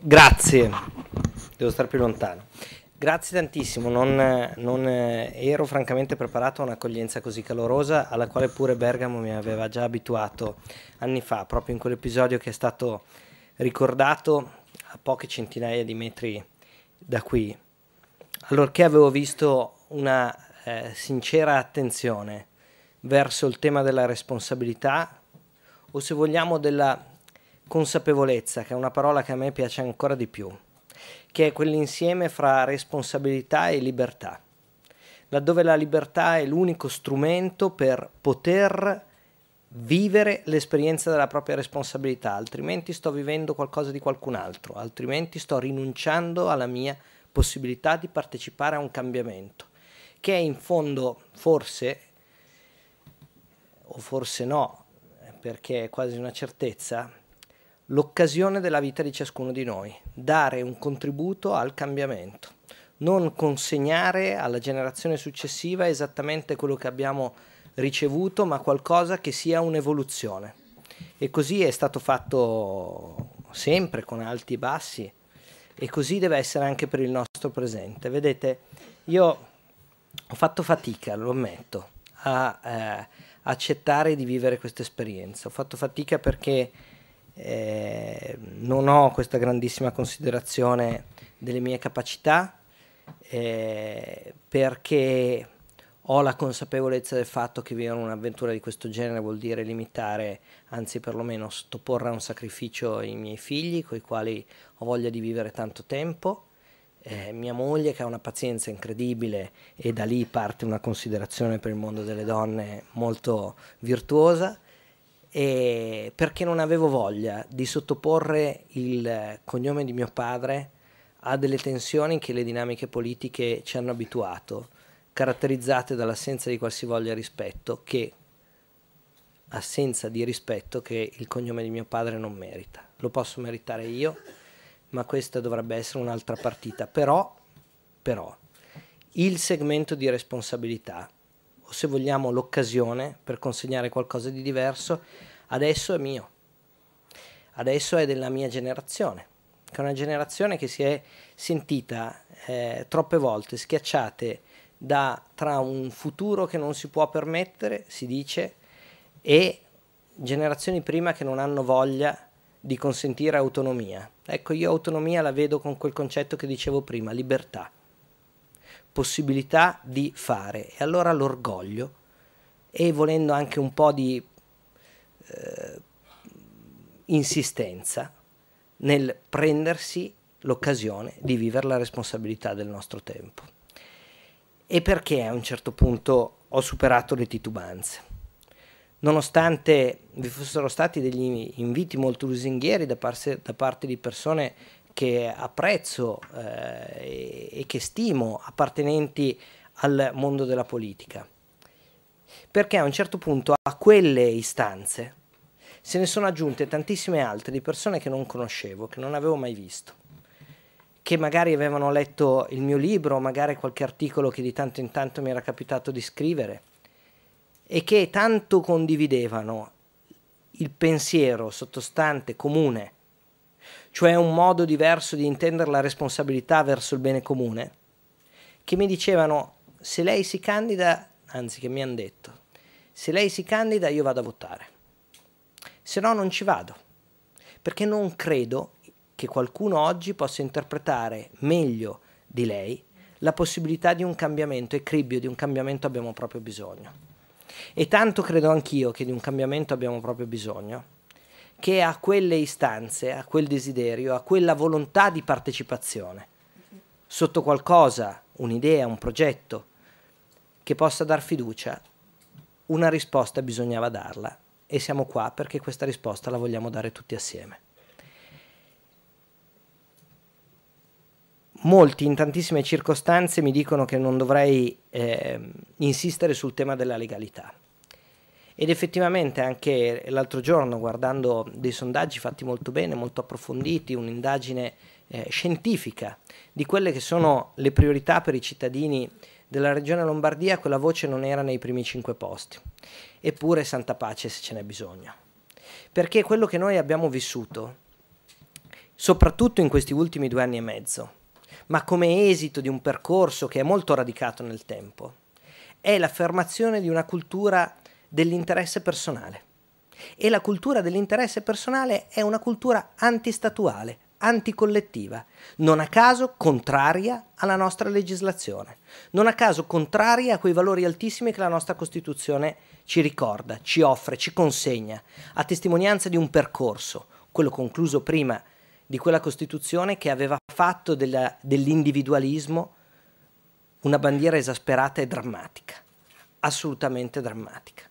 Grazie, devo stare più lontano. Grazie tantissimo, non, non eh, ero francamente preparato a un'accoglienza così calorosa alla quale pure Bergamo mi aveva già abituato anni fa, proprio in quell'episodio che è stato ricordato a poche centinaia di metri da qui, allorché avevo visto una eh, sincera attenzione verso il tema della responsabilità o se vogliamo della consapevolezza, che è una parola che a me piace ancora di più, che è quell'insieme fra responsabilità e libertà, laddove la libertà è l'unico strumento per poter vivere l'esperienza della propria responsabilità, altrimenti sto vivendo qualcosa di qualcun altro, altrimenti sto rinunciando alla mia possibilità di partecipare a un cambiamento, che è in fondo forse, o forse no, perché è quasi una certezza, l'occasione della vita di ciascuno di noi, dare un contributo al cambiamento, non consegnare alla generazione successiva esattamente quello che abbiamo ricevuto, ma qualcosa che sia un'evoluzione. E così è stato fatto sempre con alti e bassi e così deve essere anche per il nostro presente. Vedete, io ho fatto fatica, lo ammetto, a eh, accettare di vivere questa esperienza. Ho fatto fatica perché eh, non ho questa grandissima considerazione delle mie capacità eh, perché ho la consapevolezza del fatto che vivere un'avventura di questo genere vuol dire limitare, anzi perlomeno sottoporre a un sacrificio i miei figli, con i quali ho voglia di vivere tanto tempo, eh, mia moglie che ha una pazienza incredibile e da lì parte una considerazione per il mondo delle donne molto virtuosa, e perché non avevo voglia di sottoporre il cognome di mio padre a delle tensioni che le dinamiche politiche ci hanno abituato, caratterizzate dall'assenza di qualsivoglia rispetto che assenza di rispetto che il cognome di mio padre non merita. Lo posso meritare io, ma questa dovrebbe essere un'altra partita. Però, però, il segmento di responsabilità, o se vogliamo l'occasione per consegnare qualcosa di diverso, adesso è mio, adesso è della mia generazione, che è una generazione che si è sentita eh, troppe volte schiacciate da, tra un futuro che non si può permettere, si dice, e generazioni prima che non hanno voglia di consentire autonomia. Ecco, io autonomia la vedo con quel concetto che dicevo prima, libertà, possibilità di fare. E allora l'orgoglio e volendo anche un po' di eh, insistenza nel prendersi l'occasione di vivere la responsabilità del nostro tempo. E perché a un certo punto ho superato le titubanze? Nonostante vi fossero stati degli inviti molto lusinghieri da, da parte di persone che apprezzo eh, e che stimo appartenenti al mondo della politica, perché a un certo punto a quelle istanze se ne sono aggiunte tantissime altre di persone che non conoscevo, che non avevo mai visto, che magari avevano letto il mio libro, magari qualche articolo che di tanto in tanto mi era capitato di scrivere e che tanto condividevano il pensiero sottostante comune, cioè un modo diverso di intendere la responsabilità verso il bene comune, che mi dicevano se lei si candida anzi che mi hanno detto, se lei si candida io vado a votare, se no non ci vado, perché non credo che qualcuno oggi possa interpretare meglio di lei la possibilità di un cambiamento e cribbio di un cambiamento abbiamo proprio bisogno. E tanto credo anch'io che di un cambiamento abbiamo proprio bisogno, che a quelle istanze, a quel desiderio, a quella volontà di partecipazione, sotto qualcosa, un'idea, un progetto, che possa dar fiducia, una risposta bisognava darla e siamo qua perché questa risposta la vogliamo dare tutti assieme. Molti in tantissime circostanze mi dicono che non dovrei eh, insistere sul tema della legalità. Ed effettivamente anche l'altro giorno, guardando dei sondaggi fatti molto bene, molto approfonditi, un'indagine eh, scientifica di quelle che sono le priorità per i cittadini della regione Lombardia quella voce non era nei primi cinque posti. Eppure santa pace se ce n'è bisogno. Perché quello che noi abbiamo vissuto, soprattutto in questi ultimi due anni e mezzo, ma come esito di un percorso che è molto radicato nel tempo, è l'affermazione di una cultura dell'interesse personale. E la cultura dell'interesse personale è una cultura antistatuale, anticollettiva, non a caso contraria alla nostra legislazione, non a caso contraria a quei valori altissimi che la nostra Costituzione ci ricorda, ci offre, ci consegna, a testimonianza di un percorso, quello concluso prima di quella Costituzione che aveva fatto dell'individualismo una bandiera esasperata e drammatica, assolutamente drammatica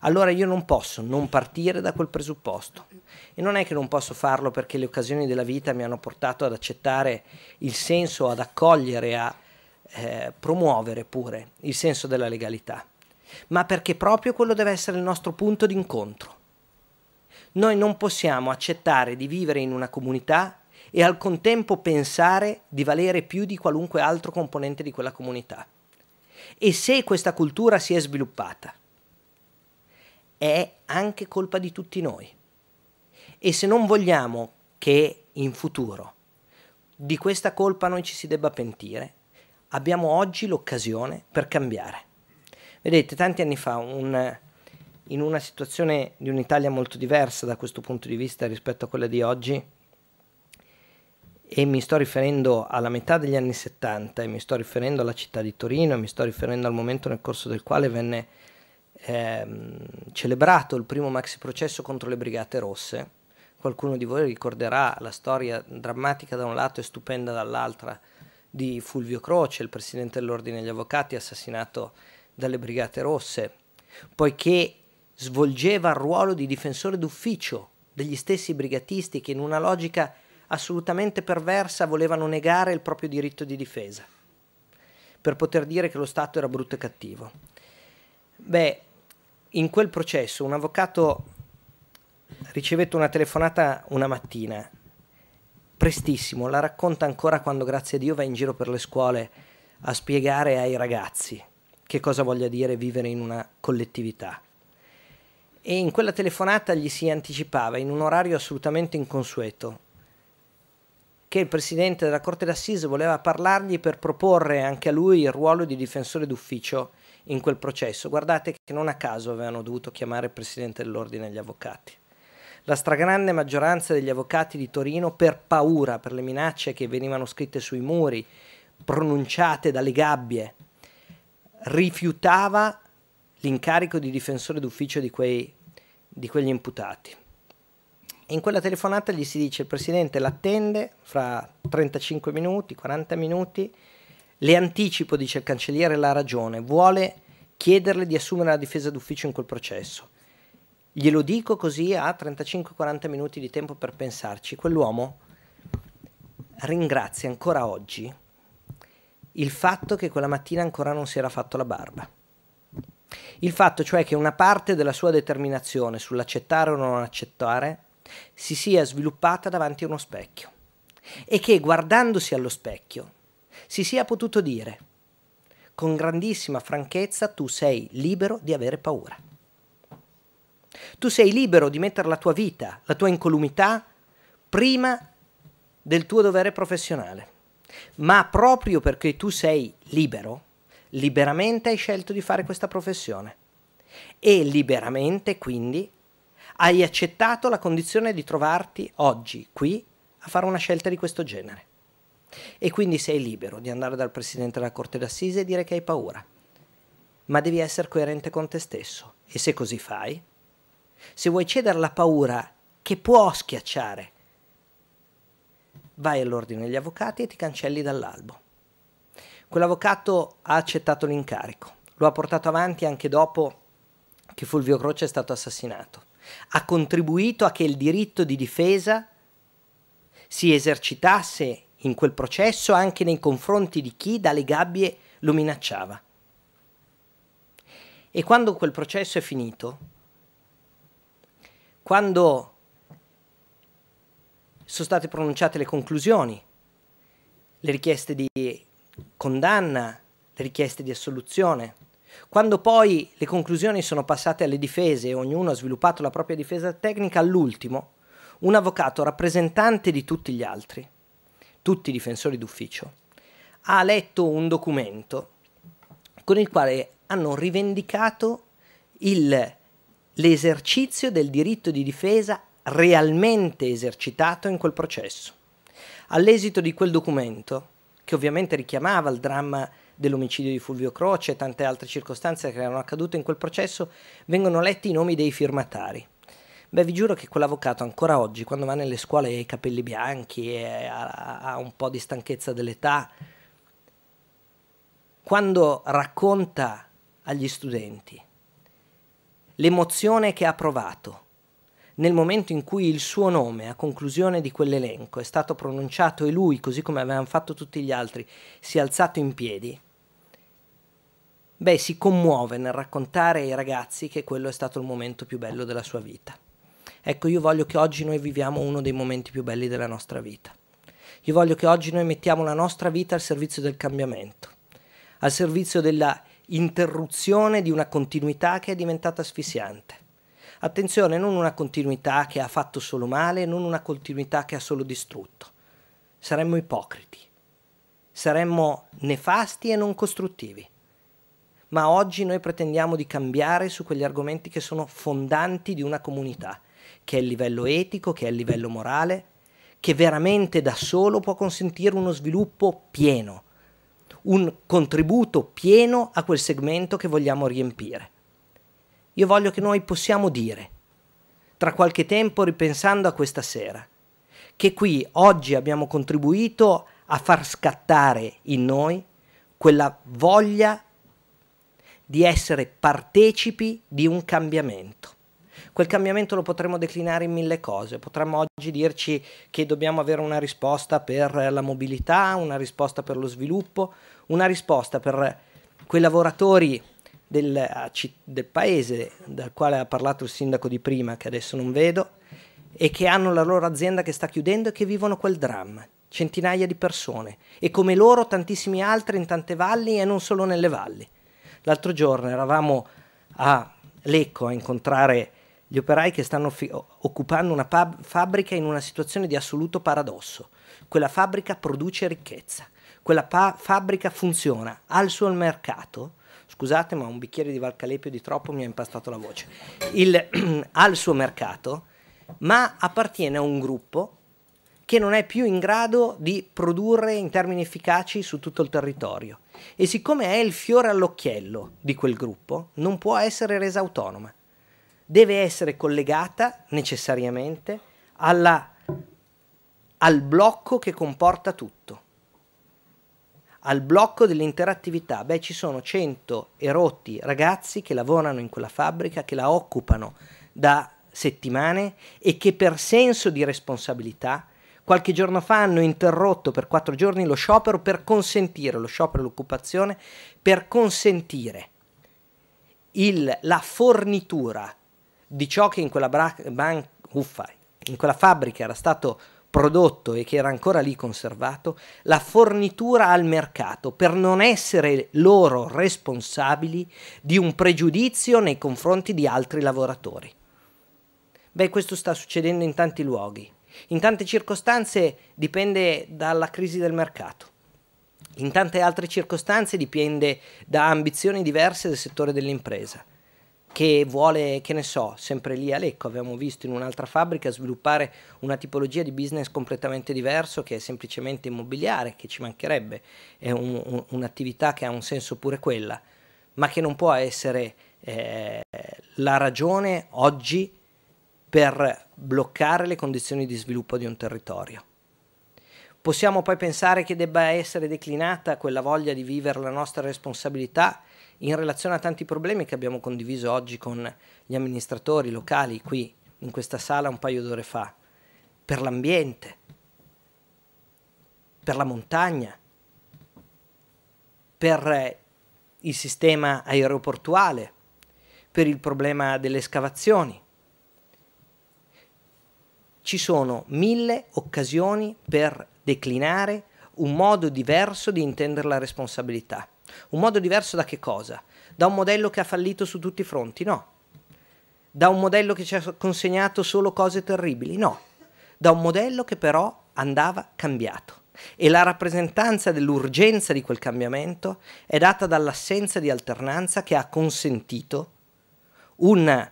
allora io non posso non partire da quel presupposto. E non è che non posso farlo perché le occasioni della vita mi hanno portato ad accettare il senso, ad accogliere, a eh, promuovere pure il senso della legalità, ma perché proprio quello deve essere il nostro punto d'incontro. Noi non possiamo accettare di vivere in una comunità e al contempo pensare di valere più di qualunque altro componente di quella comunità. E se questa cultura si è sviluppata, è anche colpa di tutti noi. E se non vogliamo che in futuro di questa colpa noi ci si debba pentire, abbiamo oggi l'occasione per cambiare. Vedete, tanti anni fa, un, in una situazione di un'Italia molto diversa da questo punto di vista rispetto a quella di oggi, e mi sto riferendo alla metà degli anni 70, e mi sto riferendo alla città di Torino, e mi sto riferendo al momento nel corso del quale venne ehm, celebrato il primo maxi processo contro le Brigate Rosse. Qualcuno di voi ricorderà la storia drammatica da un lato e stupenda dall'altra di Fulvio Croce, il presidente dell'Ordine degli Avvocati, assassinato dalle Brigate Rosse, poiché svolgeva il ruolo di difensore d'ufficio degli stessi brigatisti che in una logica assolutamente perversa volevano negare il proprio diritto di difesa per poter dire che lo Stato era brutto e cattivo. Beh, in quel processo un avvocato ricevette una telefonata una mattina, prestissimo, la racconta ancora quando grazie a Dio va in giro per le scuole a spiegare ai ragazzi che cosa voglia dire vivere in una collettività. E in quella telefonata gli si anticipava, in un orario assolutamente inconsueto, che il presidente della Corte d'Assise voleva parlargli per proporre anche a lui il ruolo di difensore d'ufficio in quel processo. Guardate che non a caso avevano dovuto chiamare il presidente dell'ordine e gli avvocati. La stragrande maggioranza degli avvocati di Torino, per paura, per le minacce che venivano scritte sui muri, pronunciate dalle gabbie, rifiutava l'incarico di difensore d'ufficio di, quei, di quegli imputati. In quella telefonata gli si dice il presidente l'attende fra 35 minuti, 40 minuti, le anticipo, dice il cancelliere, la ragione, vuole chiederle di assumere la difesa d'ufficio in quel processo. Glielo dico così ha 35-40 minuti di tempo per pensarci. Quell'uomo ringrazia ancora oggi il fatto che quella mattina ancora non si era fatto la barba. Il fatto cioè che una parte della sua determinazione sull'accettare o non accettare si sia sviluppata davanti a uno specchio e che guardandosi allo specchio si sia potuto dire con grandissima franchezza tu sei libero di avere paura. Tu sei libero di mettere la tua vita, la tua incolumità prima del tuo dovere professionale. Ma proprio perché tu sei libero, liberamente hai scelto di fare questa professione. E liberamente, quindi, hai accettato la condizione di trovarti oggi qui a fare una scelta di questo genere. E quindi sei libero di andare dal presidente della Corte d'Assise e dire che hai paura. Ma devi essere coerente con te stesso. E se così fai, se vuoi cedere alla paura che può schiacciare, vai all'ordine degli avvocati e ti cancelli dall'albo. Quell'avvocato ha accettato l'incarico, lo ha portato avanti anche dopo che Fulvio Croce è stato assassinato. Ha contribuito a che il diritto di difesa si esercitasse in quel processo anche nei confronti di chi dalle gabbie lo minacciava. E quando quel processo è finito, quando sono state pronunciate le conclusioni, le richieste di condanna, le richieste di assoluzione, quando poi le conclusioni sono passate alle difese e ognuno ha sviluppato la propria difesa tecnica, all'ultimo un avvocato rappresentante di tutti gli altri tutti i difensori d'ufficio, ha letto un documento con il quale hanno rivendicato il, l'esercizio del diritto di difesa realmente esercitato in quel processo. All'esito di quel documento, che ovviamente richiamava il dramma dell'omicidio di Fulvio Croce e tante altre circostanze che erano accadute in quel processo, vengono letti i nomi dei firmatari. Beh, vi giuro che quell'avvocato ancora oggi, quando va nelle scuole e ha i capelli bianchi e ha, ha un po' di stanchezza dell'età, quando racconta agli studenti l'emozione che ha provato nel momento in cui il suo nome, a conclusione di quell'elenco, è stato pronunciato e lui, così come avevano fatto tutti gli altri, si è alzato in piedi, beh, si commuove nel raccontare ai ragazzi che quello è stato il momento più bello della sua vita. Ecco, io voglio che oggi noi viviamo uno dei momenti più belli della nostra vita. Io voglio che oggi noi mettiamo la nostra vita al servizio del cambiamento, al servizio della interruzione di una continuità che è diventata asfissiante. Attenzione, non una continuità che ha fatto solo male, non una continuità che ha solo distrutto. Saremmo ipocriti, saremmo nefasti e non costruttivi. Ma oggi noi pretendiamo di cambiare su quegli argomenti che sono fondanti di una comunità che è il livello etico, che è il livello morale, che veramente da solo può consentire uno sviluppo pieno, un contributo pieno a quel segmento che vogliamo riempire. Io voglio che noi possiamo dire, tra qualche tempo ripensando a questa sera, che qui oggi abbiamo contribuito a far scattare in noi quella voglia di essere partecipi di un cambiamento. Quel cambiamento lo potremmo declinare in mille cose, potremmo oggi dirci che dobbiamo avere una risposta per la mobilità, una risposta per lo sviluppo, una risposta per quei lavoratori del, del paese dal quale ha parlato il sindaco di prima, che adesso non vedo, e che hanno la loro azienda che sta chiudendo e che vivono quel dramma centinaia di persone e come loro tantissimi altri in tante valli e non solo nelle valli. L'altro giorno eravamo a Lecco a incontrare gli operai che stanno occupando una fabbrica in una situazione di assoluto paradosso. Quella fabbrica produce ricchezza, quella fabbrica funziona, ha il suo mercato, scusate ma un bicchiere di Valcalepio di troppo mi ha impastato la voce, il, ha il suo mercato, ma appartiene a un gruppo che non è più in grado di produrre in termini efficaci su tutto il territorio. E siccome è il fiore all'occhiello di quel gruppo, non può essere resa autonoma deve essere collegata necessariamente alla, al blocco che comporta tutto, al blocco dell'interattività. Beh, ci sono 100 erotti ragazzi che lavorano in quella fabbrica, che la occupano da settimane e che per senso di responsabilità qualche giorno fa hanno interrotto per quattro giorni lo sciopero per consentire, lo sciopero e l'occupazione, per consentire il, la fornitura di ciò che in quella, ban- uffa, in quella fabbrica era stato prodotto e che era ancora lì conservato, la fornitura al mercato per non essere loro responsabili di un pregiudizio nei confronti di altri lavoratori. Beh, questo sta succedendo in tanti luoghi, in tante circostanze dipende dalla crisi del mercato. In tante altre circostanze dipende da ambizioni diverse del settore dell'impresa che vuole, che ne so, sempre lì a Lecco abbiamo visto in un'altra fabbrica sviluppare una tipologia di business completamente diverso che è semplicemente immobiliare, che ci mancherebbe, è un, un, un'attività che ha un senso pure quella, ma che non può essere eh, la ragione oggi per bloccare le condizioni di sviluppo di un territorio. Possiamo poi pensare che debba essere declinata quella voglia di vivere la nostra responsabilità in relazione a tanti problemi che abbiamo condiviso oggi con gli amministratori locali qui in questa sala un paio d'ore fa, per l'ambiente, per la montagna, per eh, il sistema aeroportuale, per il problema delle scavazioni ci sono mille occasioni per declinare un modo diverso di intendere la responsabilità. Un modo diverso da che cosa? Da un modello che ha fallito su tutti i fronti? No. Da un modello che ci ha consegnato solo cose terribili? No. Da un modello che però andava cambiato. E la rappresentanza dell'urgenza di quel cambiamento è data dall'assenza di alternanza che ha consentito un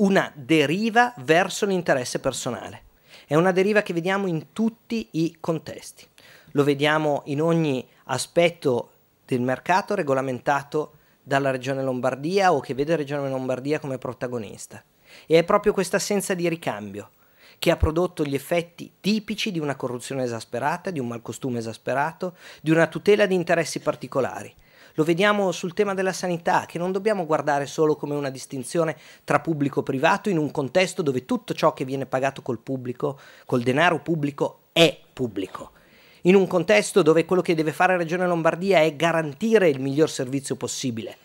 una deriva verso l'interesse personale. È una deriva che vediamo in tutti i contesti. Lo vediamo in ogni aspetto del mercato regolamentato dalla Regione Lombardia o che vede Regione Lombardia come protagonista. E è proprio questa assenza di ricambio che ha prodotto gli effetti tipici di una corruzione esasperata, di un malcostume esasperato, di una tutela di interessi particolari. Lo vediamo sul tema della sanità, che non dobbiamo guardare solo come una distinzione tra pubblico e privato in un contesto dove tutto ciò che viene pagato col pubblico, col denaro pubblico, è pubblico in un contesto dove quello che deve fare la Regione Lombardia è garantire il miglior servizio possibile.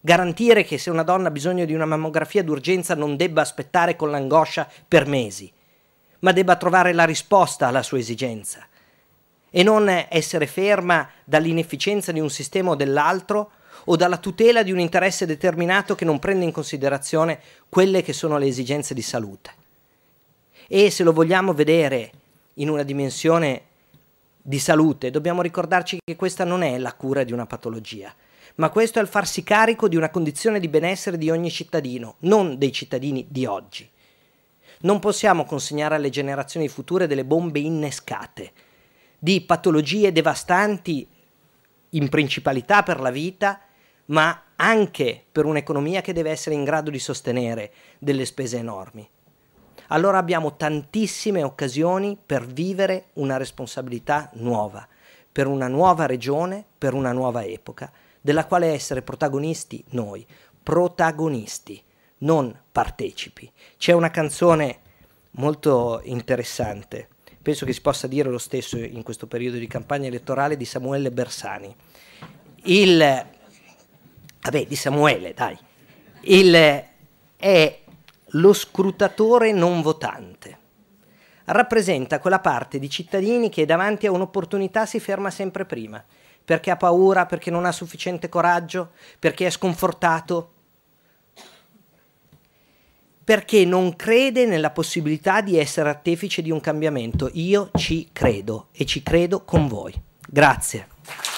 Garantire che se una donna ha bisogno di una mammografia d'urgenza non debba aspettare con l'angoscia per mesi, ma debba trovare la risposta alla sua esigenza e non essere ferma dall'inefficienza di un sistema o dell'altro o dalla tutela di un interesse determinato che non prende in considerazione quelle che sono le esigenze di salute. E se lo vogliamo vedere in una dimensione di salute, dobbiamo ricordarci che questa non è la cura di una patologia, ma questo è il farsi carico di una condizione di benessere di ogni cittadino, non dei cittadini di oggi. Non possiamo consegnare alle generazioni future delle bombe innescate, di patologie devastanti in principalità per la vita, ma anche per un'economia che deve essere in grado di sostenere delle spese enormi. Allora abbiamo tantissime occasioni per vivere una responsabilità nuova, per una nuova regione, per una nuova epoca, della quale essere protagonisti noi, protagonisti, non partecipi. C'è una canzone molto interessante penso che si possa dire lo stesso in questo periodo di campagna elettorale di Samuele Bersani. Il, vabbè, di Samuele, dai, il, è lo scrutatore non votante. Rappresenta quella parte di cittadini che davanti a un'opportunità si ferma sempre prima, perché ha paura, perché non ha sufficiente coraggio, perché è sconfortato, perché non crede nella possibilità di essere artefice di un cambiamento. Io ci credo e ci credo con voi. Grazie.